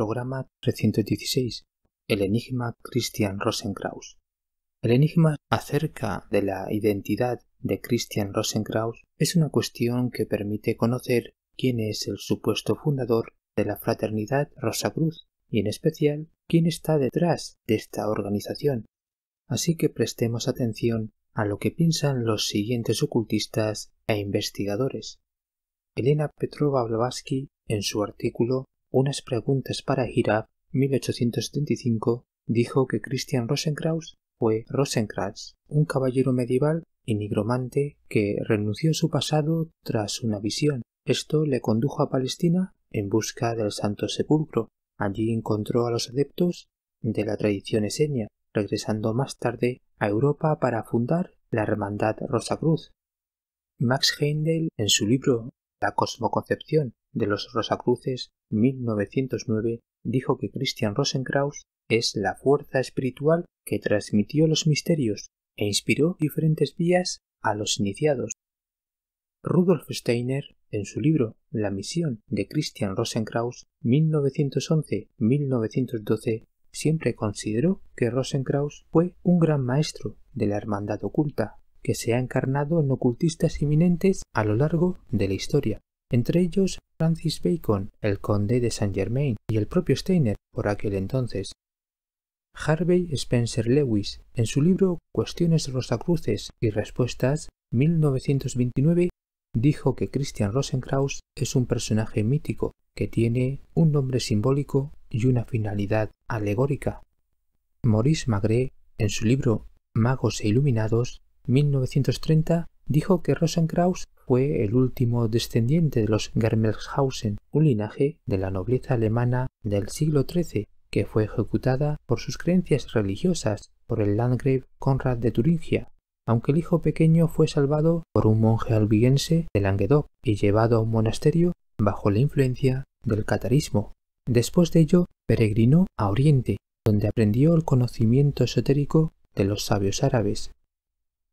Programa 316. El enigma Christian Rosenkraus. El enigma acerca de la identidad de Christian Rosenkraus es una cuestión que permite conocer quién es el supuesto fundador de la fraternidad Rosacruz y en especial quién está detrás de esta organización. Así que prestemos atención a lo que piensan los siguientes ocultistas e investigadores. Elena Petrova Blavatsky, en su artículo unas preguntas para Hirab, 1875, dijo que Christian Rosenkraus fue Rosenkrantz, un caballero medieval y nigromante que renunció a su pasado tras una visión. Esto le condujo a Palestina en busca del Santo Sepulcro. Allí encontró a los adeptos de la tradición esenia, regresando más tarde a Europa para fundar la Hermandad Rosacruz. Max Heindel, en su libro La cosmoconcepción de los Rosacruces, 1909 dijo que Christian Rosenkraus es la fuerza espiritual que transmitió los misterios e inspiró diferentes vías a los iniciados. Rudolf Steiner, en su libro La misión de Christian Rosenkraus 1911-1912, siempre consideró que Rosenkraus fue un gran maestro de la hermandad oculta, que se ha encarnado en ocultistas eminentes a lo largo de la historia entre ellos Francis Bacon, el conde de Saint Germain, y el propio Steiner por aquel entonces. Harvey Spencer Lewis, en su libro Cuestiones Rosacruces y Respuestas, 1929, dijo que Christian Rosenkraus es un personaje mítico que tiene un nombre simbólico y una finalidad alegórica. Maurice Magré, en su libro Magos e Iluminados, 1930, dijo que Rosenkraus fue el último descendiente de los Germelshausen, un linaje de la nobleza alemana del siglo XIII, que fue ejecutada por sus creencias religiosas por el Landgrave Conrad de Turingia, aunque el hijo pequeño fue salvado por un monje albigense de Languedoc y llevado a un monasterio bajo la influencia del catarismo. Después de ello, peregrinó a Oriente, donde aprendió el conocimiento esotérico de los sabios árabes,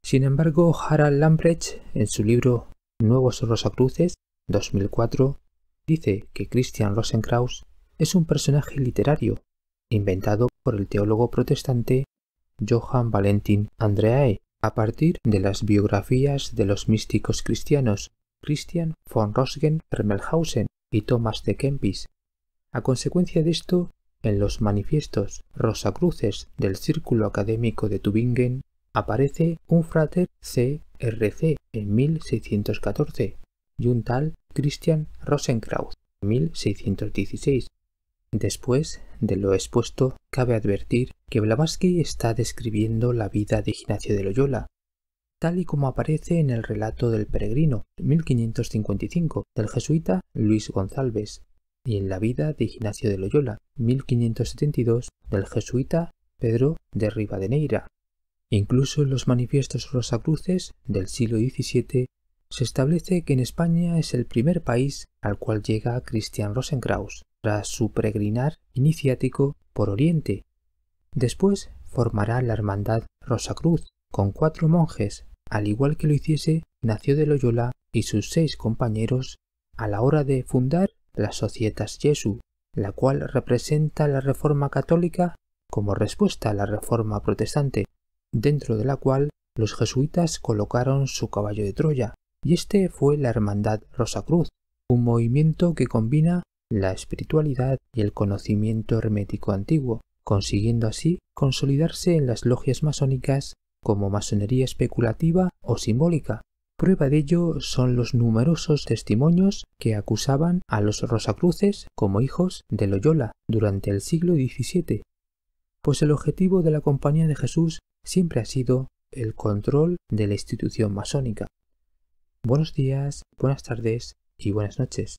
sin embargo, Harald Lambrecht, en su libro Nuevos Rosacruces, 2004, dice que Christian Rosenkraus es un personaje literario inventado por el teólogo protestante Johann Valentin Andreae a partir de las biografías de los místicos cristianos Christian von Rosgen Hermelhausen y Thomas de Kempis. A consecuencia de esto, en los manifiestos Rosacruces del Círculo Académico de Tübingen aparece un frater CRC en 1614 y un tal Christian Rosenkraut en 1616. Después de lo expuesto, cabe advertir que Blavatsky está describiendo la vida de Ignacio de Loyola, tal y como aparece en el relato del peregrino 1555 del jesuita Luis González y en la vida de Ignacio de Loyola 1572 del jesuita Pedro de Rivadeneira Incluso en los manifiestos rosacruces del siglo XVII se establece que en España es el primer país al cual llega Christian Rosenkraus tras su peregrinar iniciático por Oriente. Después formará la Hermandad Rosacruz con cuatro monjes, al igual que lo hiciese Nació de Loyola y sus seis compañeros a la hora de fundar la Societas Jesu, la cual representa la Reforma Católica como respuesta a la Reforma Protestante dentro de la cual los jesuitas colocaron su caballo de Troya, y este fue la Hermandad Rosacruz, un movimiento que combina la espiritualidad y el conocimiento hermético antiguo, consiguiendo así consolidarse en las logias masónicas como masonería especulativa o simbólica. Prueba de ello son los numerosos testimonios que acusaban a los Rosacruces como hijos de Loyola durante el siglo XVII, pues el objetivo de la Compañía de Jesús siempre ha sido el control de la institución masónica. Buenos días, buenas tardes y buenas noches.